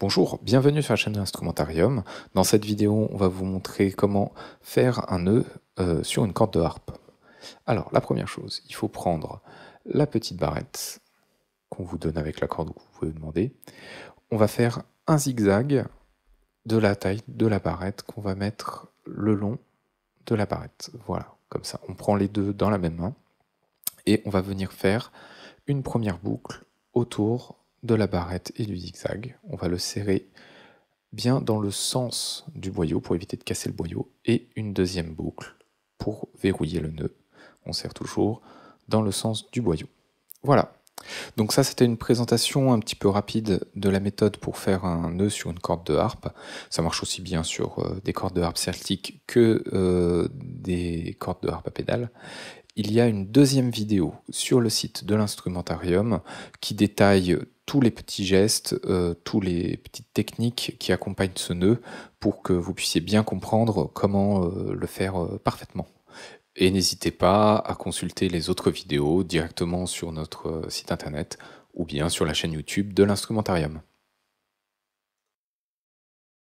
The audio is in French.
Bonjour, bienvenue sur la chaîne Instrumentarium. Dans cette vidéo, on va vous montrer comment faire un nœud euh, sur une corde de harpe. Alors, la première chose, il faut prendre la petite barrette qu'on vous donne avec la corde que vous pouvez demander. On va faire un zigzag de la taille de la barrette qu'on va mettre le long de la barrette. Voilà, comme ça. On prend les deux dans la même main et on va venir faire une première boucle autour de la barrette et du zigzag. On va le serrer bien dans le sens du boyau pour éviter de casser le boyau et une deuxième boucle pour verrouiller le nœud. On serre toujours dans le sens du boyau. Voilà. Donc ça c'était une présentation un petit peu rapide de la méthode pour faire un nœud sur une corde de harpe. Ça marche aussi bien sur euh, des cordes de harpe celtique que euh, des cordes de harpe à pédale il y a une deuxième vidéo sur le site de l'instrumentarium qui détaille tous les petits gestes, toutes euh, tous les petites techniques qui accompagnent ce nœud pour que vous puissiez bien comprendre comment euh, le faire euh, parfaitement. Et n'hésitez pas à consulter les autres vidéos directement sur notre site internet ou bien sur la chaîne YouTube de l'instrumentarium.